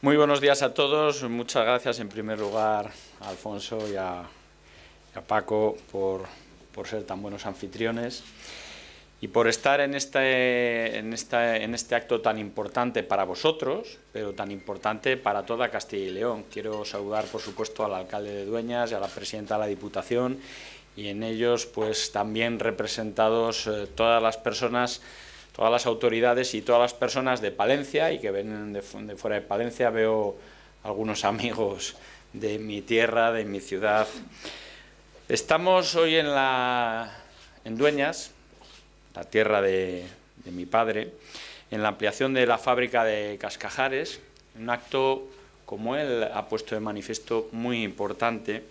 Muy buenos días a todos. Muchas gracias en primer lugar a Alfonso y a, Paco por, ser tan buenos anfitriones y por estar en este, esta, en este acto tan importante para vosotros, pero tan importante para toda Castilla y León. Quiero saludar, por supuesto, al alcalde de Dueñas y a la presidenta de la Diputación y en ellos pues también representados eh, todas las personas todas las autoridades y todas las personas de Palencia y que ven de, fuera de Palencia. Veo algunos amigos de mi tierra, de mi ciudad. Estamos hoy en, la, en Dueñas, la tierra de mi padre, en la ampliación de la fábrica de Cascajares, un acto, como él ha puesto de manifiesto, muy importante,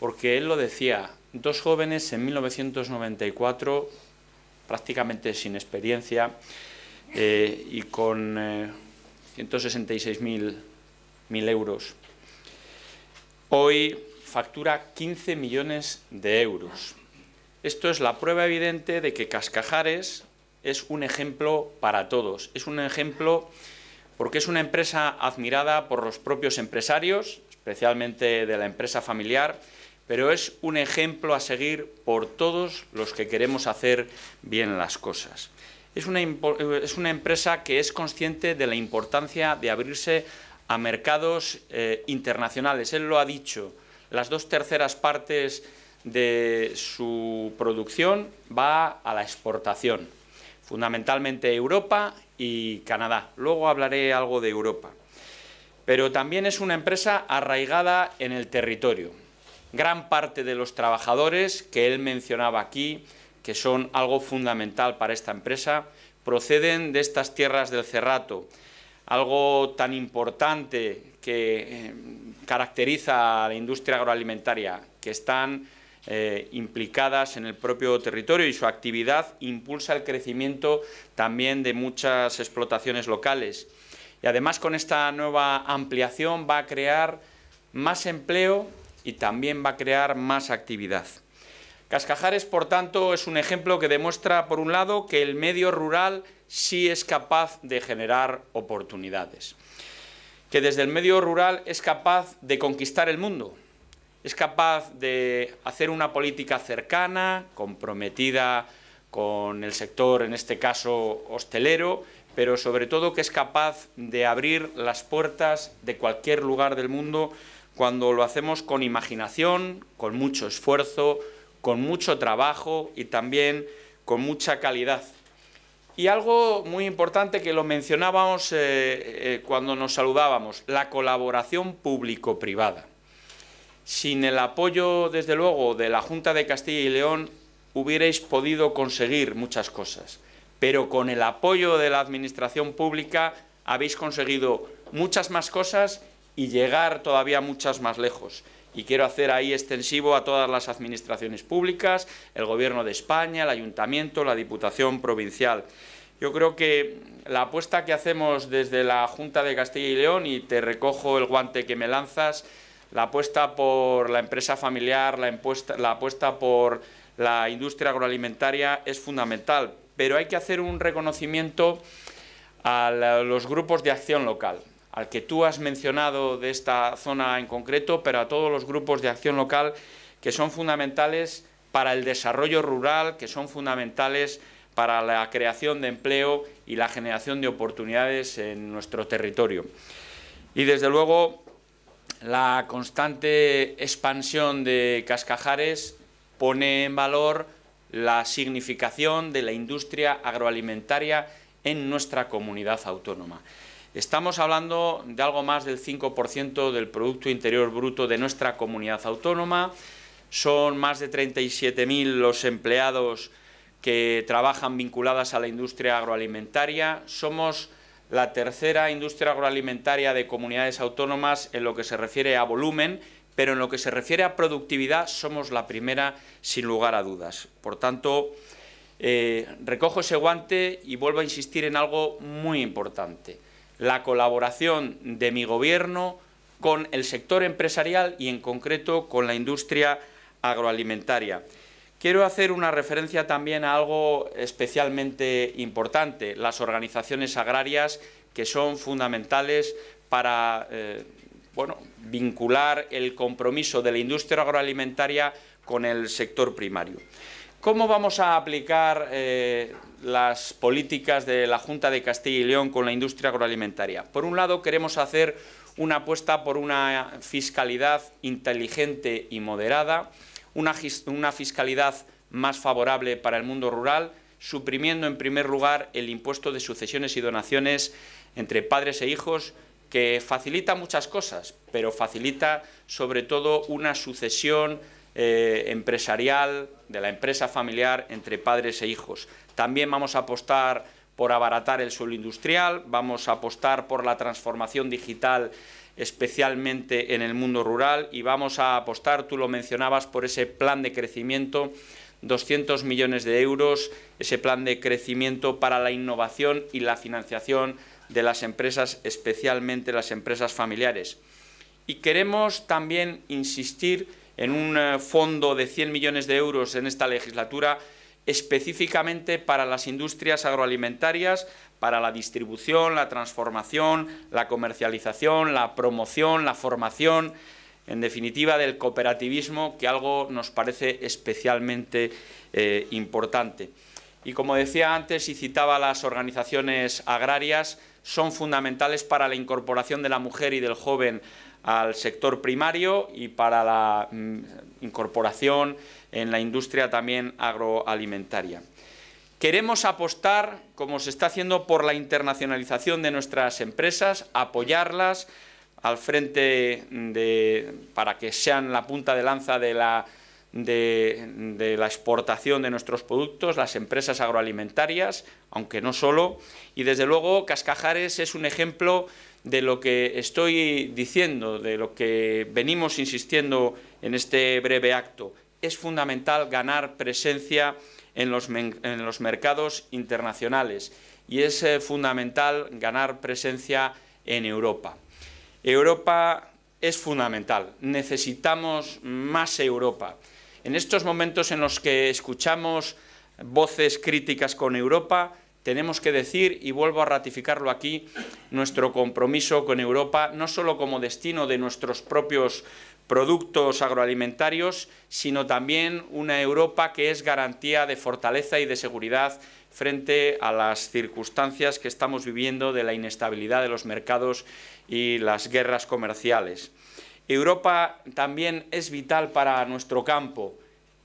porque él lo decía, dos jóvenes en 1994 prácticamente sin experiencia eh, y con 166.000 eh, euros. Hoy factura 15 millones de euros. Esto es la prueba evidente de que Cascajares es un ejemplo para todos. Es un ejemplo porque es una empresa admirada por los propios empresarios, especialmente de la empresa familiar, pero es un ejemplo a seguir por todos los que queremos hacer bien las cosas. Es una, empresa que es consciente de la importancia de abrirse a mercados eh, internacionales. Él lo ha dicho, las dos terceras partes de su producción va a la exportación, fundamentalmente Europa y Canadá. Luego hablaré algo de Europa. Pero también es una empresa arraigada en el territorio gran parte de los trabajadores que él mencionaba aquí, que son algo fundamental para esta empresa, proceden de estas tierras del Cerrato, algo tan importante que eh, caracteriza a la industria agroalimentaria, que están eh, implicadas en el propio territorio y su actividad impulsa el crecimiento también de muchas explotaciones locales. Y además con esta nueva ampliación va a crear más empleo y también va a crear más actividad. Cascajares, por tanto, es un ejemplo que demuestra, por un lado, que el medio rural sí es capaz de generar oportunidades, que desde el medio rural es capaz de conquistar el mundo, es capaz de hacer una política cercana, comprometida con el sector, en este caso hostelero, pero sobre todo que es capaz de abrir las puertas de cualquier lugar del mundo cuando lo hacemos con imaginación, con mucho esfuerzo, con mucho trabajo y también con mucha calidad. Y algo muy importante que lo mencionábamos eh, eh, cuando nos saludábamos, la colaboración público-privada. Sin el apoyo, desde luego, de la Junta de Castilla y León, hubierais podido conseguir muchas cosas. Pero con el apoyo de la Administración Pública habéis conseguido muchas más cosas y llegar todavía muchas más lejos. Y quiero hacer ahí extensivo a todas las administraciones públicas, el Gobierno de España, el Ayuntamiento, la Diputación Provincial. Yo creo que la apuesta que hacemos desde la Junta de Castilla y León, y te recojo el guante que me lanzas, la apuesta por la empresa familiar, la, la apuesta por la industria agroalimentaria es fundamental, pero hay que hacer un reconocimiento a los grupos de acción local al que tú has mencionado de esta zona en concreto, pero a todos los grupos de acción local que son fundamentales para el desarrollo rural, que son fundamentales para la creación de empleo y la generación de oportunidades en nuestro territorio. Y desde luego la constante expansión de Cascajares pone en valor la significación de la industria agroalimentaria en nuestra comunidad autónoma. Estamos hablando de algo más del 5% del Producto Interior Bruto de nuestra comunidad autónoma. Son más de 37.000 los empleados que trabajan vinculadas a la industria agroalimentaria. Somos la tercera industria agroalimentaria de comunidades autónomas en lo que se refiere a volumen, pero en lo que se refiere a productividad somos la primera sin lugar a dudas. Por tanto, eh, recojo ese guante y vuelvo a insistir en algo muy importante la colaboración de mi gobierno con el sector empresarial y en concreto con la industria agroalimentaria. Quiero hacer una referencia también a algo especialmente importante, las organizaciones agrarias que son fundamentales para eh, vincular el compromiso de la industria agroalimentaria con el sector primario. ¿Cómo vamos a aplicar eh, las políticas de la Junta de Castilla y León con la industria agroalimentaria? Por un lado, queremos hacer una apuesta por una fiscalidad inteligente y moderada, una fiscalidad más favorable para el mundo rural, suprimiendo en primer lugar el impuesto de sucesiones y donaciones entre padres e hijos, que facilita muchas cosas, pero facilita sobre todo una sucesión eh, empresarial, de la empresa familiar entre padres e hijos. También vamos a apostar por abaratar el suelo industrial, vamos a apostar por la transformación digital especialmente en el mundo rural y vamos a apostar, tú lo mencionabas, por ese plan de crecimiento 200 millones de euros, ese plan de crecimiento para la innovación y la financiación de las empresas, especialmente las empresas familiares. Y queremos también insistir en un eh, fondo de 100 millones de euros en esta legislatura específicamente para las industrias agroalimentarias, para la distribución, la transformación, la comercialización, la promoción, la formación, en definitiva, del cooperativismo, que algo nos parece especialmente eh, importante. Y como decía antes y citaba las organizaciones agrarias, son fundamentales para la incorporación de la mujer y del joven al sector primario y para la mm, incorporación en la industria también agroalimentaria. Queremos apostar, como se está haciendo, por la internacionalización de nuestras empresas, apoyarlas al frente de, para que sean la punta de lanza de la, de, la exportación de nuestros productos, las empresas agroalimentarias, aunque no solo. Y desde luego Cascajares es un ejemplo de lo que estoy diciendo, de lo que venimos insistiendo en este breve acto. Es fundamental ganar presencia en los, mercados internacionales y es eh, fundamental ganar presencia en Europa. Europa es fundamental, necesitamos más Europa. En estos momentos en los que escuchamos voces críticas con Europa, tenemos que decir, y vuelvo a ratificarlo aquí, nuestro compromiso con Europa, no solo como destino de nuestros propios productos agroalimentarios, sino también una Europa que es garantía de fortaleza y de seguridad frente a las circunstancias que estamos viviendo de la inestabilidad de los mercados y las guerras comerciales. Europa también es vital para nuestro campo,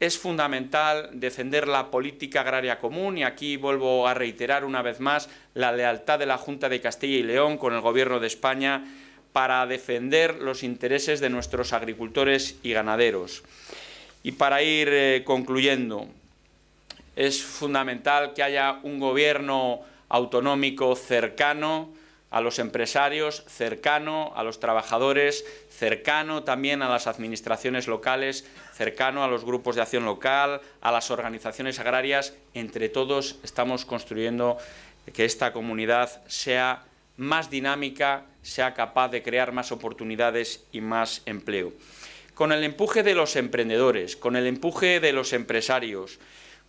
es fundamental defender la política agraria común y aquí vuelvo a reiterar una vez más la lealtad de la Junta de Castilla y León con el Gobierno de España para defender los intereses de nuestros agricultores y ganaderos. Y para ir eh, concluyendo, es fundamental que haya un gobierno autonómico cercano, a los empresarios, cercano a los trabajadores, cercano también a las administraciones locales, cercano a los grupos de acción local, a las organizaciones agrarias. Entre todos estamos construyendo que esta comunidad sea más dinámica, sea capaz de crear más oportunidades y más empleo. Con el empuje de los emprendedores, con el empuje de los empresarios,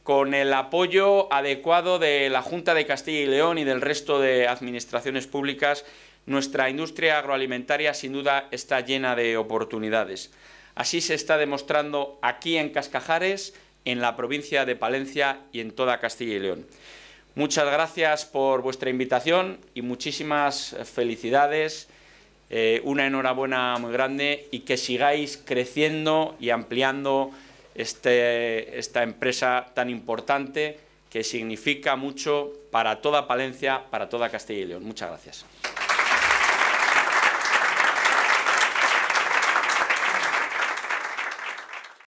con el apoyo adecuado de la Junta de Castilla y León y del resto de administraciones públicas, nuestra industria agroalimentaria sin duda está llena de oportunidades. Así se está demostrando aquí en Cascajares, en la provincia de Palencia y en toda Castilla y León. Muchas gracias por vuestra invitación y muchísimas felicidades. Eh, una enhorabuena muy grande y que sigáis creciendo y ampliando este, esta empresa tan importante que significa mucho para toda Palencia, para toda Castilla y León. Muchas gracias.